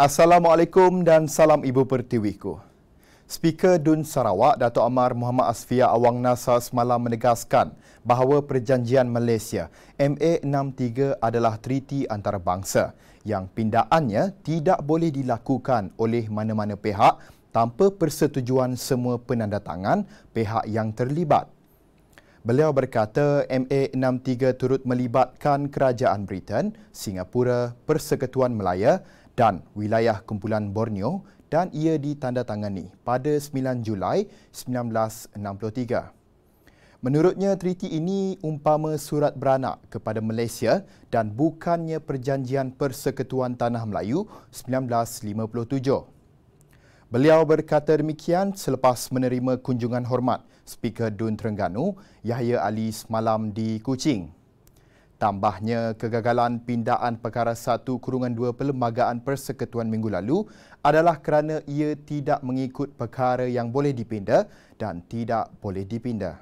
Assalamualaikum dan salam Ibu Pertiwiku. Speaker Dun Sarawak, Datuk Amar Muhammad Asfia Awang Nasa semalam menegaskan bahawa Perjanjian Malaysia MA63 adalah triti antarabangsa yang pindaannya tidak boleh dilakukan oleh mana-mana pihak tanpa persetujuan semua penandatangan pihak yang terlibat Beliau berkata MA63 turut melibatkan Kerajaan Britain, Singapura, Persekutuan Melaya dan wilayah kumpulan Borneo dan ia ditandatangani pada 9 Julai 1963. Menurutnya, triti ini umpama surat beranak kepada Malaysia dan bukannya Perjanjian Persekutuan Tanah Melayu 1957. Beliau berkata demikian selepas menerima kunjungan hormat Speaker Dun Terengganu Yahya Ali semalam di Kuching. Tambahnya, kegagalan pindaan perkara satu kurungan dua Perlembagaan Persekutuan minggu lalu adalah kerana ia tidak mengikut perkara yang boleh dipindah dan tidak boleh dipindah.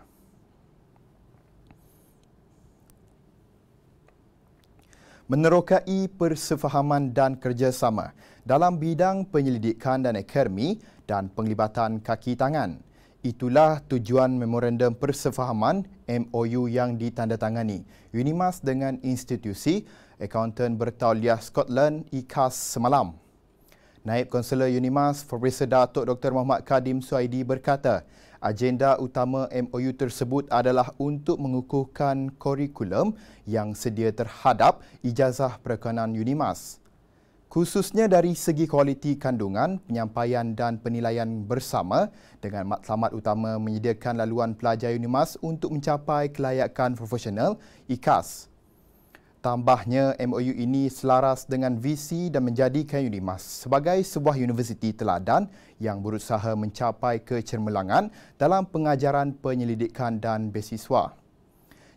menerokai persefahaman dan kerjasama dalam bidang penyelidikan dan akademi dan penglibatan kaki tangan. Itulah tujuan memorandum persefahaman MOU yang ditandatangani Unimas dengan institusi Accountant Bertauliah Scotland IKAS semalam. Naib Konselor Unimas Profesor Datuk Dr. Muhammad Kadim Suaidi berkata, Agenda utama MOU tersebut adalah untuk mengukuhkan kurikulum yang sedia terhadap ijazah perkenan UNIMAS. Khususnya dari segi kualiti kandungan, penyampaian dan penilaian bersama dengan matlamat utama menyediakan laluan pelajar UNIMAS untuk mencapai kelayakan profesional IKAS. Tambahnya, MOU ini selaras dengan visi dan menjadikan UNIMAS sebagai sebuah universiti teladan yang berusaha mencapai kecermelangan dalam pengajaran penyelidikan dan beasiswa.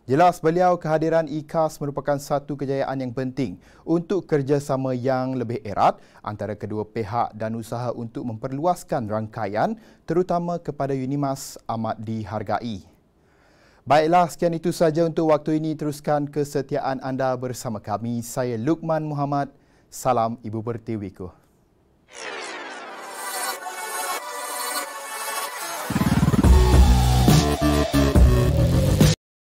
Jelas beliau kehadiran IKAS merupakan satu kejayaan yang penting untuk kerjasama yang lebih erat antara kedua pihak dan usaha untuk memperluaskan rangkaian terutama kepada UNIMAS amat dihargai. Baiklah, sekian itu saja untuk waktu ini. Teruskan kesetiaan anda bersama kami. Saya Lukman Muhammad. Salam Ibu Pertiwi Kuh.